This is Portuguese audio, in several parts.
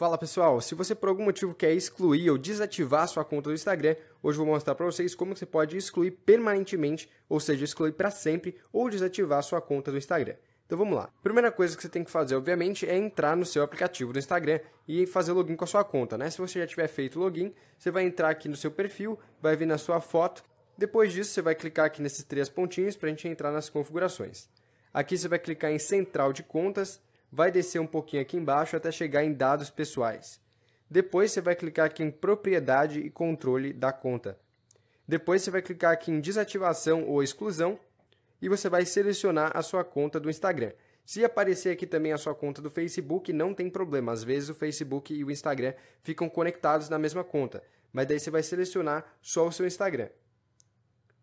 Fala pessoal, se você por algum motivo quer excluir ou desativar sua conta do Instagram, hoje eu vou mostrar para vocês como você pode excluir permanentemente, ou seja, excluir para sempre ou desativar sua conta do Instagram. Então vamos lá. Primeira coisa que você tem que fazer, obviamente, é entrar no seu aplicativo do Instagram e fazer login com a sua conta, né? Se você já tiver feito o login, você vai entrar aqui no seu perfil, vai vir na sua foto. Depois disso, você vai clicar aqui nesses três pontinhos para a gente entrar nas configurações. Aqui você vai clicar em Central de Contas vai descer um pouquinho aqui embaixo até chegar em dados pessoais. Depois você vai clicar aqui em propriedade e controle da conta. Depois você vai clicar aqui em desativação ou exclusão e você vai selecionar a sua conta do Instagram. Se aparecer aqui também a sua conta do Facebook, não tem problema. Às vezes o Facebook e o Instagram ficam conectados na mesma conta, mas daí você vai selecionar só o seu Instagram.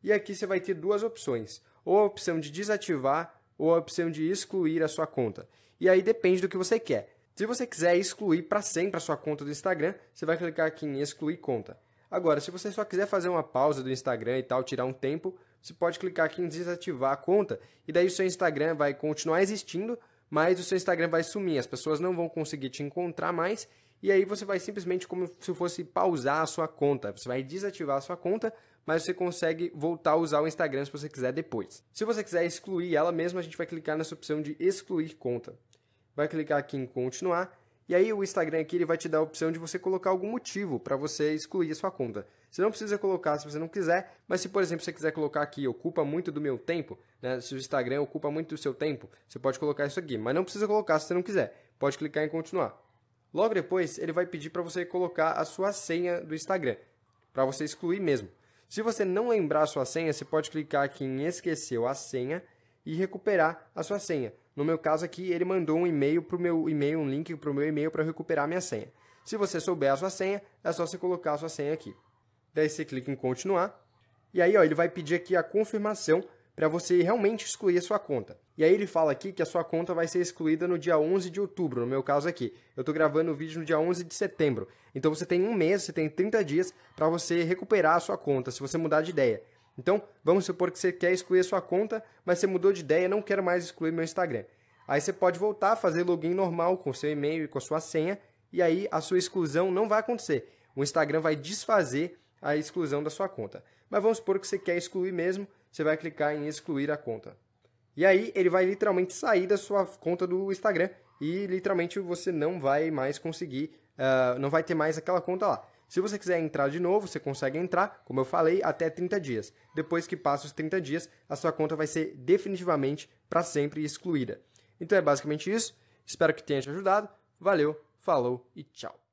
E aqui você vai ter duas opções, ou a opção de desativar ou a opção de excluir a sua conta. E aí depende do que você quer. Se você quiser excluir para sempre a sua conta do Instagram, você vai clicar aqui em excluir conta. Agora, se você só quiser fazer uma pausa do Instagram e tal, tirar um tempo, você pode clicar aqui em desativar a conta e daí o seu Instagram vai continuar existindo, mas o seu Instagram vai sumir, as pessoas não vão conseguir te encontrar mais e aí você vai simplesmente como se fosse pausar a sua conta. Você vai desativar a sua conta, mas você consegue voltar a usar o Instagram se você quiser depois. Se você quiser excluir ela mesma, a gente vai clicar nessa opção de excluir conta vai clicar aqui em continuar e aí o Instagram aqui ele vai te dar a opção de você colocar algum motivo para você excluir a sua conta. Você não precisa colocar se você não quiser, mas se por exemplo você quiser colocar aqui ocupa muito do meu tempo, né? Se o Instagram ocupa muito do seu tempo, você pode colocar isso aqui, mas não precisa colocar se você não quiser. Pode clicar em continuar. Logo depois, ele vai pedir para você colocar a sua senha do Instagram, para você excluir mesmo. Se você não lembrar a sua senha, você pode clicar aqui em esqueceu a senha e recuperar a sua senha. No meu caso aqui, ele mandou um e-mail para o meu e-mail, um link para o meu e-mail para recuperar a minha senha. Se você souber a sua senha, é só você colocar a sua senha aqui. Daí você clica em continuar. E aí ó, ele vai pedir aqui a confirmação para você realmente excluir a sua conta. E aí ele fala aqui que a sua conta vai ser excluída no dia 11 de outubro, no meu caso aqui. Eu estou gravando o vídeo no dia 11 de setembro. Então você tem um mês, você tem 30 dias para você recuperar a sua conta, se você mudar de ideia. Então, vamos supor que você quer excluir a sua conta, mas você mudou de ideia, não quero mais excluir meu Instagram. Aí você pode voltar a fazer login normal com seu e-mail e com a sua senha, e aí a sua exclusão não vai acontecer. O Instagram vai desfazer a exclusão da sua conta. Mas vamos supor que você quer excluir mesmo, você vai clicar em excluir a conta. E aí ele vai literalmente sair da sua conta do Instagram e literalmente você não vai mais conseguir, uh, não vai ter mais aquela conta lá. Se você quiser entrar de novo, você consegue entrar, como eu falei, até 30 dias. Depois que passa os 30 dias, a sua conta vai ser definitivamente para sempre excluída. Então é basicamente isso. Espero que tenha te ajudado. Valeu, falou e tchau.